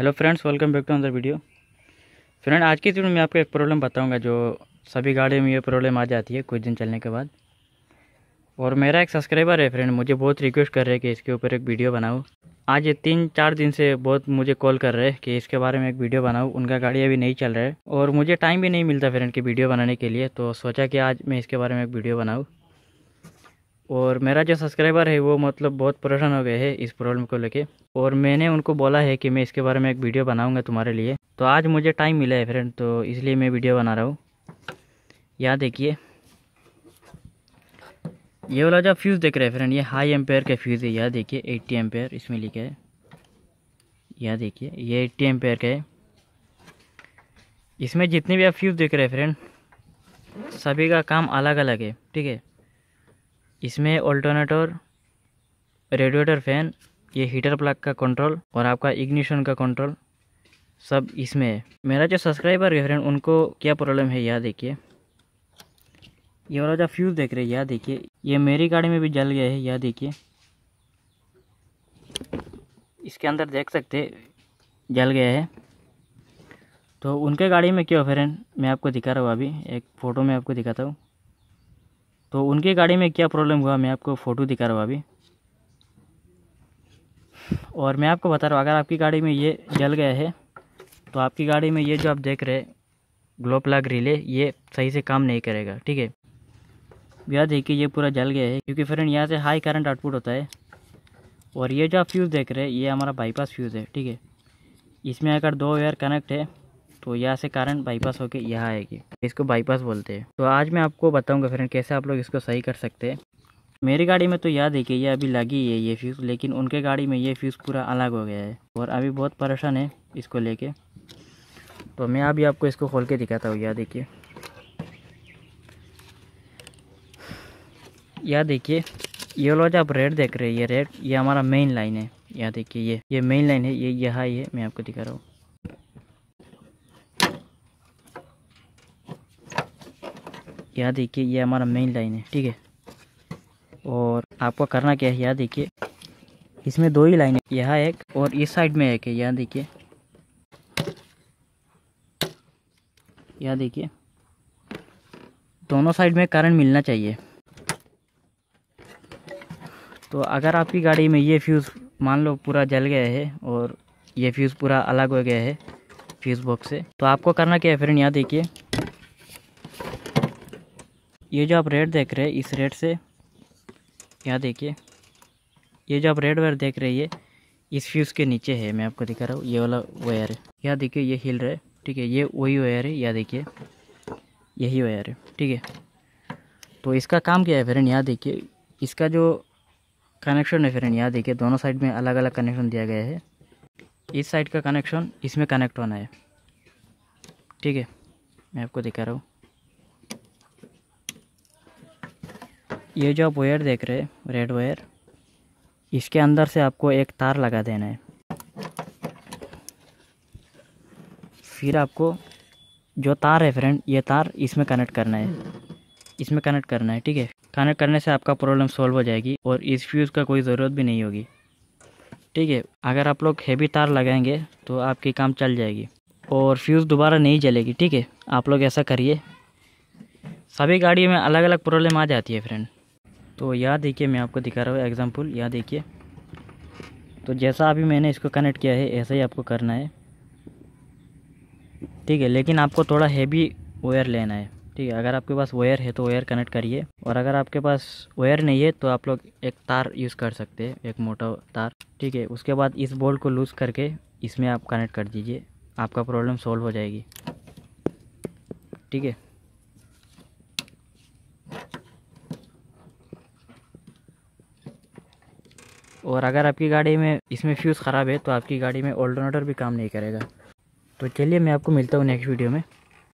hello friends welcome back to another video friend आज की video में आपको एक प्रॉब्लम बताऊंगा जो सभी गाड़ियों में ये प्रॉब्लम आ जाती है कुछ दिन चलने के बाद और मेरा एक सब्सक्राइबर है फ्रेंड मुझे बहुत रिक्वेस्ट कर रहे हैं कि इसके ऊपर एक वीडियो बनाओ आज ये तीन चार दिन से बहुत मुझे कॉल कर रहे हैं कि इसके बारे में एक वीडियो बनाऊँ उनका गाड़ी अभी नहीं चल रहा है और मुझे टाइम भी नहीं मिलता फ्रेंड की वीडियो बनाने के लिए तो सोचा कि आज मैं इसके बारे में एक वीडियो बनाऊँ और मेरा जो सब्सक्राइबर है वो मतलब बहुत परेशान हो गए है इस प्रॉब्लम को लेके और मैंने उनको बोला है कि मैं इसके बारे में एक वीडियो बनाऊंगा तुम्हारे लिए तो आज मुझे टाइम मिला है फ्रेंड तो इसलिए मैं वीडियो बना रहा हूँ यहाँ देखिए ये वाला जो फ्यूज़ देख रहे हैं फ्रेंड ये हाई एम्पेयर का फ्यूज़ है यह देखिए एट्टी एम्पेयर इसमें लिखा है यह देखिए ये एट्टी एम्पेयर का है इसमें जितने भी आप फ्यूज़ देख रहे हैं फ्रेंड सभी का काम अलग अलग है ठीक है इसमें ऑल्टरनेटर रेडिएटर फैन ये हीटर प्लग का कंट्रोल और आपका इग्निशन का कंट्रोल सब इसमें है मेरा जो सब्सक्राइबर है फ्रेंड उनको क्या प्रॉब्लम है यह देखिए ये वाला जो फ्यूज़ देख रहे हैं यह देखिए ये मेरी गाड़ी में भी जल गया है यह देखिए इसके अंदर देख सकते जल गया है तो उनके गाड़ी में क्यों फ्रेंड मैं आपको दिखा रहा हूँ अभी एक फ़ोटो में आपको दिखाता हूँ तो उनके गाड़ी में क्या प्रॉब्लम हुआ मैं आपको फ़ोटो दिखा रहा हूँ अभी और मैं आपको बता रहा हूँ अगर आपकी गाड़ी में ये जल गया है तो आपकी गाड़ी में ये जो आप देख रहे ग्लो प्लग रिले ये सही से काम नहीं करेगा ठीक है यह देखिए ये पूरा जल गया है क्योंकि फ्रेंड यहाँ से हाई करंट आउटपुट होता है और ये जो आप फ्यूज़ देख रहे हैं ये हमारा बाईपास फ्यूज़ है ठीक है इसमें अगर दो वेयर कनेक्ट है तो यहाँ से कारण बाईपास होके यहाँ आएगी इसको बाईपास बोलते हैं तो आज मैं आपको बताऊँगा फ्रेंड कैसे आप लोग इसको सही कर सकते हैं मेरी गाड़ी में तो याद है कि ये अभी लगी है ये फ्यूज़ लेकिन उनके गाड़ी में ये फ्यूज़ पूरा अलग हो गया है और अभी बहुत परेशान है इसको लेके तो मैं अभी आपको इसको खोल के दिखाता हूँ यह देखिए यह देखिए ये वाला जो आप रेड देख रहे हैं ये रेड ये हमारा मेन लाइन है यह देखिए ये ये मेन लाइन है ये यहाँ ही है मैं आपको दिखा रहा हूँ यहाँ देखिए ये हमारा मेन लाइन है ठीक है और आपको करना क्या है यहाँ देखिए इसमें दो ही लाइन है यहाँ एक और इस साइड में एक है यहाँ देखिए यहाँ देखिए दोनों साइड में करंट मिलना चाहिए तो अगर आपकी गाड़ी में ये फ्यूज़ मान लो पूरा जल गया है और ये फ्यूज़ पूरा अलग हो गया है फ्यूज़ बॉक्स से तो आपको करना क्या है फ्रेंड यहाँ देखिए ये जो आप रेट देख रहे हैं इस रेट से यहाँ देखिए ये जो आप रेड वायर देख रहे हैं इस फ्यूज़ के नीचे है मैं आपको दिखा रहा हूँ ये वाला वायर है यहाँ देखिए ये हिल रहा है ठीक है ये वही वायर है यहाँ देखिए यही वायर है ठीक है तो इसका काम क्या है फ्रेंड यहाँ देखिए इसका जो कनेक्शन है फ्रेंड यहाँ देखिए दोनों साइड में अलग अलग कनेक्शन दिया गया है इस साइड का कनेक्शन इसमें कनेक्ट होना है ठीक है मैं आपको दिखा रहा हूँ ये जो आप वायर देख रहे हैं रेड वायर इसके अंदर से आपको एक तार लगा देना है फिर आपको जो तार है फ्रेंड ये तार इसमें कनेक्ट करना है इसमें कनेक्ट करना है ठीक है कनेक्ट करने से आपका प्रॉब्लम सॉल्व हो जाएगी और इस फ्यूज़ का कोई ज़रूरत भी नहीं होगी ठीक है अगर आप लोग हैवी तार लगाएंगे तो आपकी काम चल जाएगी और फ्यूज़ दोबारा नहीं जलेगी ठीक है आप लोग ऐसा करिए सभी गाड़ियों में अलग अलग प्रॉब्लम आ जाती है फ्रेंड तो यहाँ देखिए मैं आपको दिखा रहा हूँ एग्ज़ाम्पल यहाँ देखिए तो जैसा अभी मैंने इसको कनेक्ट किया है ऐसा ही आपको करना है ठीक है लेकिन आपको थोड़ा हैवी वायर लेना है ठीक है अगर आपके पास वायर है तो वायर कनेक्ट करिए और अगर आपके पास वायर नहीं है तो आप लोग एक तार यूज़ कर सकते हैं एक मोटा तार ठीक है उसके बाद इस बोल्ट को लूज़ करके इसमें आप कनेक्ट कर दीजिए आपका प्रॉब्लम सॉल्व हो जाएगी ठीक है और अगर आपकी गाड़ी में इसमें फ्यूज़ ख़राब है तो आपकी गाड़ी में ऑल्टरनेटर भी काम नहीं करेगा तो चलिए मैं आपको मिलता हूँ नेक्स्ट वीडियो में